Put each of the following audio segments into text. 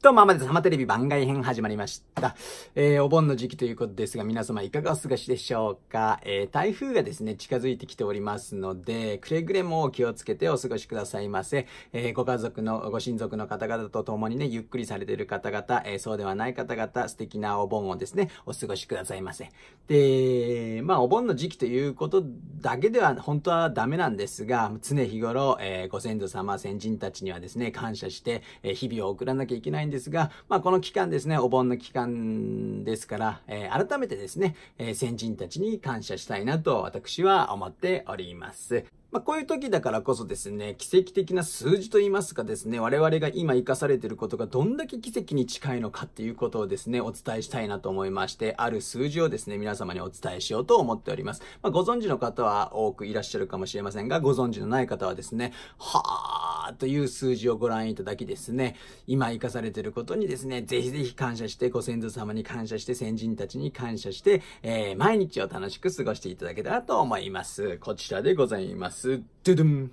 どうも、アマです。ハテレビ番外編始まりました。えー、お盆の時期ということですが、皆様いかがお過ごしでしょうかえー、台風がですね、近づいてきておりますので、くれぐれも気をつけてお過ごしくださいませ。えー、ご家族の、ご親族の方々と共にね、ゆっくりされている方々、えー、そうではない方々、素敵なお盆をですね、お過ごしくださいませ。で、まあ、お盆の時期ということだけでは、本当はダメなんですが、常日頃、えご先祖様、先人たちにはですね、感謝して、え日々を送らなきゃいけないんですが、まあ、この期間ですね、お盆の期間ですから、えー、改めてですね、えー、先人たちに感謝したいなと私は思っております。まあ、こういう時だからこそですね、奇跡的な数字と言いますかですね、我々が今生かされていることがどんだけ奇跡に近いのかっていうことをですね、お伝えしたいなと思いまして、ある数字をですね、皆様にお伝えしようと思っております。まあ、ご存知の方は多くいらっしゃるかもしれませんが、ご存知のない方はですね、はぁーという数字をご覧いただきですね、今生かされていることにですね、ぜひぜひ感謝して、ご先祖様に感謝して、先人たちに感謝して、えー、毎日を楽しく過ごしていただけたらと思います。こちらでございます。ドゥドゥン。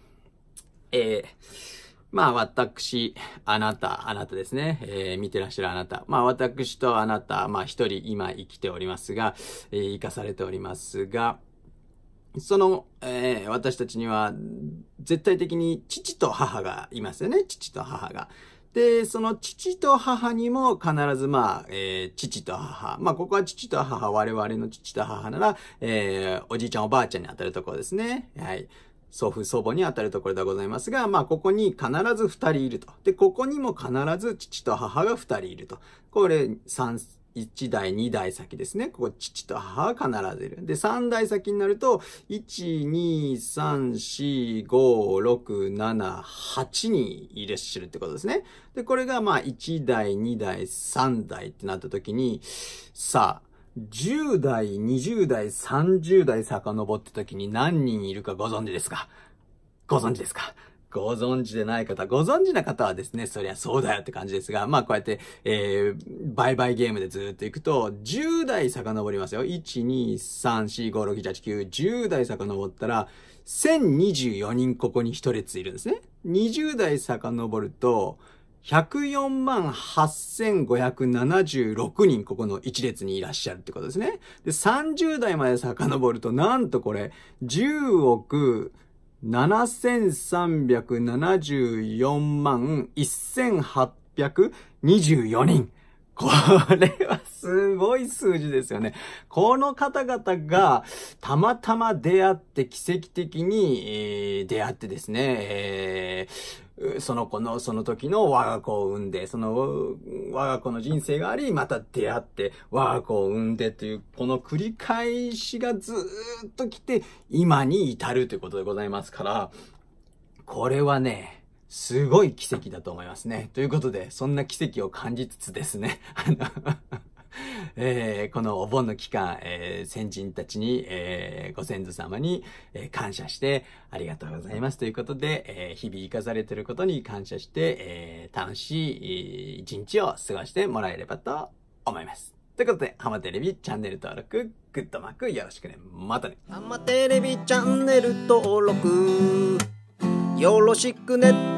えーまあ私、あなた、あなたですね。えー、見てらっしゃるあなた。まあ私とあなた、まあ一人今生きておりますが、えー、生かされておりますが、その、えー、私たちには、絶対的に父と母がいますよね。父と母が。で、その父と母にも必ず、まあ、えー、父と母。まあ、ここは父と母、我々の父と母なら、えー、おじいちゃんおばあちゃんに当たるところですね。はい。祖父祖母に当たるところでございますが、まあ、ここに必ず二人いると。で、ここにも必ず父と母が二人いると。これ、三、1代、2代先ですね。ここ、父と母が必ずいる。で、3代先になると、1、2、3、4、5、6、7、8人いらっしゃるってことですね。で、これが、まあ、1代、2代、3代ってなった時に、さあ、10代、20代、30代遡った時に何人いるかご存知ですかご存知ですかご存知でない方、ご存知な方はですね、そりゃそうだよって感じですが、まあこうやって、えー、バイバイゲームでずっと行くと、10代遡りますよ。1、2、3、4、5、6、7、8、9、10代遡ったら、1024人ここに一列いるんですね。20代遡ると、104万8576人ここの一列にいらっしゃるってことですね。で、30代まで遡ると、なんとこれ、10億7374万1824人。これはすごい数字ですよね。この方々がたまたま出会って奇跡的に、えー、出会ってですね、えー、その子の、その時の我が子を産んで、その我が子の人生があり、また出会って、我が子を産んでという、この繰り返しがずっと来て、今に至るということでございますから、これはね、すごい奇跡だと思いますね。ということで、そんな奇跡を感じつつですね、えー、このお盆の期間、えー、先人たちに、えー、ご先祖様に、え感謝して、ありがとうございますということで、え日々生かされていることに感謝して、え楽しい一日を過ごしてもらえればと思います。ということで、ハマテレビチャンネル登録、グッドマークよろしくね。またね。ハマテレビチャンネル登録、よろしくね。